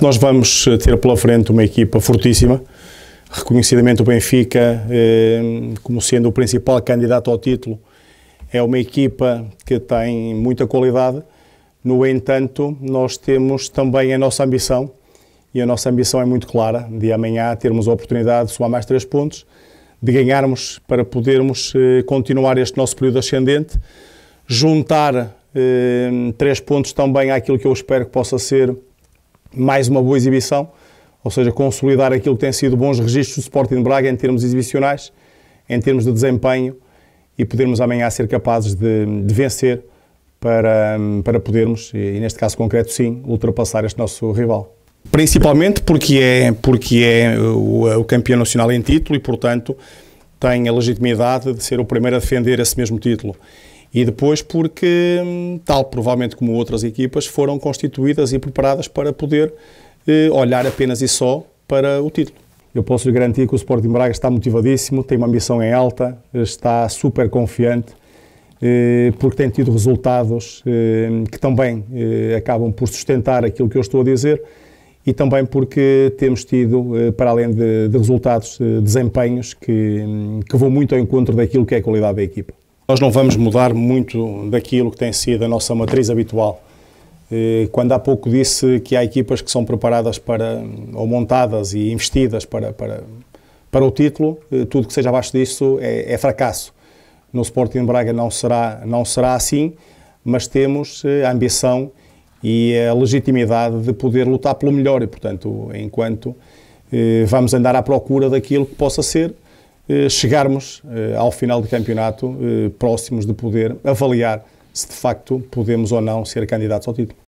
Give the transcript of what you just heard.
Nós vamos eh, ter pela frente uma equipa fortíssima, reconhecidamente o Benfica eh, como sendo o principal candidato ao título. É uma equipa que tem muita qualidade, no entanto, nós temos também a nossa ambição, e a nossa ambição é muito clara, de amanhã termos a oportunidade de somar mais três pontos, de ganharmos para podermos eh, continuar este nosso período ascendente, juntar três pontos também àquilo que eu espero que possa ser mais uma boa exibição, ou seja, consolidar aquilo que tem sido bons registros do Sporting Braga em termos exibicionais, em termos de desempenho e podermos amanhã ser capazes de, de vencer para, para podermos, e neste caso concreto sim, ultrapassar este nosso rival. Principalmente porque é, porque é o, o campeão nacional em título e, portanto, tem a legitimidade de ser o primeiro a defender esse mesmo título e depois porque, hum, tal provavelmente como outras equipas, foram constituídas e preparadas para poder eh, olhar apenas e só para o título. Eu posso lhe garantir que o Sporting Braga está motivadíssimo, tem uma ambição em alta, está super confiante, eh, porque tem tido resultados eh, que também eh, acabam por sustentar aquilo que eu estou a dizer e também porque temos tido, eh, para além de, de resultados, eh, desempenhos que, hum, que vão muito ao encontro daquilo que é a qualidade da equipa. Nós não vamos mudar muito daquilo que tem sido a nossa matriz habitual. Eh, quando há pouco disse que há equipas que são preparadas para, ou montadas e investidas para, para, para o título, eh, tudo que seja abaixo disso é, é fracasso. No Sporting Braga não será, não será assim, mas temos eh, a ambição e a legitimidade de poder lutar pelo melhor e, portanto, enquanto vamos andar à procura daquilo que possa ser, eh, chegarmos eh, ao final do campeonato eh, próximos de poder avaliar se de facto podemos ou não ser candidatos ao título.